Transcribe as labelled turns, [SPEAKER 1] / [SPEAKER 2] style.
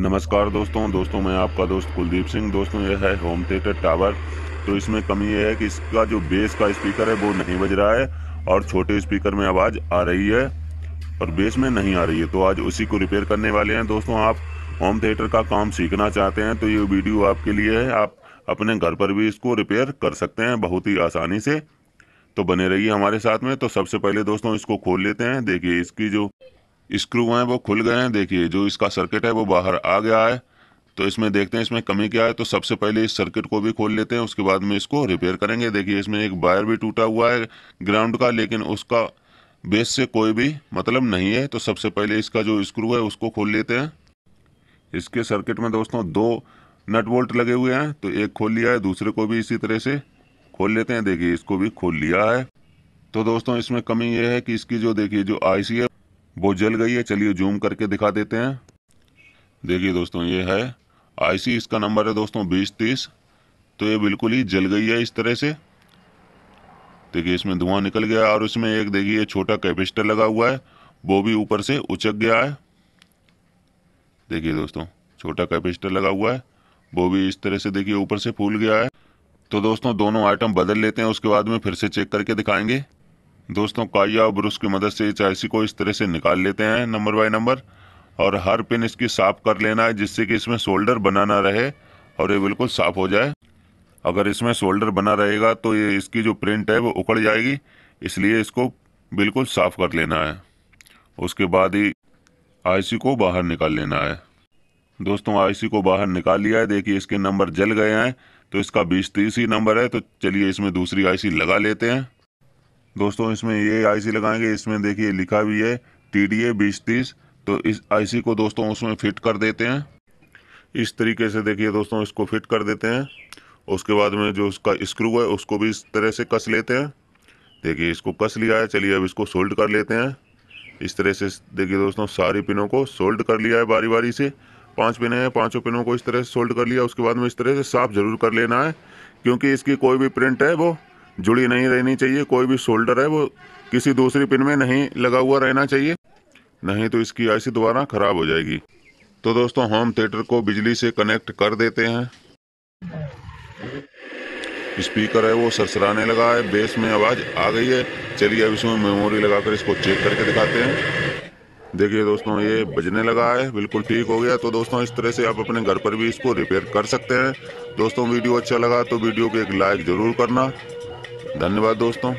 [SPEAKER 1] नमस्कार दोस्तों दोस्तों मैं आपका दोस्त कुलदीप सिंह दोस्तों यह है होम थिएटर टावर तो इसमें कमी यह है कि इसका जो बेस का स्पीकर है वो नहीं बज रहा है और छोटे स्पीकर में आवाज़ आ रही है और बेस में नहीं आ रही है तो आज उसी को रिपेयर करने वाले हैं दोस्तों आप होम थिएटर का काम सीखना चाहते हैं तो ये वीडियो आपके लिए है आप अपने घर पर भी इसको रिपेयर कर सकते हैं बहुत ही आसानी से तो बने रहिए हमारे साथ में तो सबसे पहले दोस्तों इसको खोल लेते हैं देखिए इसकी जो स्क्रू हैं वो खुल गए हैं देखिए जो इसका सर्किट है वो बाहर आ गया है तो इसमें देखते हैं इसमें कमी क्या है तो सबसे पहले इस सर्किट को भी खोल लेते हैं उसके बाद में इसको रिपेयर करेंगे देखिए इसमें एक वायर भी टूटा हुआ है ग्राउंड का लेकिन उसका बेस से कोई भी मतलब नहीं है तो सबसे पहले इसका जो स्क्रू है उसको खोल लेते हैं इसके सर्किट में दोस्तों दो नट बोल्ट लगे हुए हैं तो एक खोल लिया है दूसरे को भी इसी तरह से खोल लेते हैं देखिए इसको भी खोल लिया है तो दोस्तों इसमें कमी यह है कि इसकी जो देखिए जो आईसी है वो जल गई है चलिए जूम करके दिखा देते हैं देखिए दोस्तों ये है आईसी इसका नंबर है दोस्तों बीस तीस तो ये बिल्कुल ही जल गई है इस तरह से देखिए इसमें धुआं निकल गया और इसमें एक देखिए छोटा कैपेसिटर लगा हुआ है वो भी ऊपर से उचक गया है देखिए दोस्तों छोटा कैपेसिटर लगा हुआ है वो भी इस तरह से देखिए ऊपर से फूल गया है तो दोस्तों दोनों आइटम बदल लेते हैं उसके बाद में फिर से चेक करके दिखाएंगे दोस्तों काया और ब्रुश की मदद से इस आईसी को इस तरह से निकाल लेते हैं नंबर बाय नंबर और हर पिन इसकी साफ कर लेना है जिससे कि इसमें शोल्डर बना ना रहे और ये बिल्कुल साफ हो जाए अगर इसमें शोल्डर बना रहेगा तो ये इसकी जो प्रिंट है वो उखड़ जाएगी इसलिए इसको बिल्कुल साफ कर लेना है उसके बाद ही आईसी को बाहर निकाल लेना है दोस्तों आईसी को बाहर निकाल लिया है देखिए इसके नंबर जल गए हैं तो इसका बीस तीस ही नंबर है तो चलिए इसमें दूसरी आईसी लगा लेते हैं दोस्तों इसमें ये आईसी लगाएंगे इसमें देखिए लिखा भी है टी डी ए बीस तीस तो इस आईसी को दोस्तों उसमें फिट कर देते हैं इस तरीके से देखिए दोस्तों इसको फिट कर देते हैं उसके बाद में जो उसका स्क्रू है उसको भी इस तरह से कस लेते हैं देखिए इसको कस लिया है चलिए अब इसको सोल्ड कर लेते हैं इस तरह से देखिए दोस्तों सारी पिनों को सोल्ड कर लिया है बारी बारी से पांच पिन हैं पांचों पिनों को इस तरह से सोल्ड कर लिया उसके बाद में इस तरह से साफ ज़रूर कर लेना है क्योंकि इसकी कोई भी प्रिंट है वो जुड़ी नहीं रहनी चाहिए कोई भी शोल्डर है वो किसी दूसरी पिन में नहीं लगा हुआ रहना चाहिए नहीं तो इसकी आईसी दोबारा ख़राब हो जाएगी तो दोस्तों होम थिएटर को बिजली से कनेक्ट कर देते हैं स्पीकर है वो सरसराने लगा है बेस में आवाज़ आ गई है चलिए अब इसमें मेमोरी लगाकर इसको चेक करके दिखाते हैं देखिए दोस्तों ये बजने लगा है बिल्कुल ठीक हो गया तो दोस्तों इस तरह से आप अपने घर पर भी इसको रिपेयर कर सकते हैं दोस्तों वीडियो अच्छा लगा तो वीडियो को एक लाइक ज़रूर करना धन्यवाद दोस्तों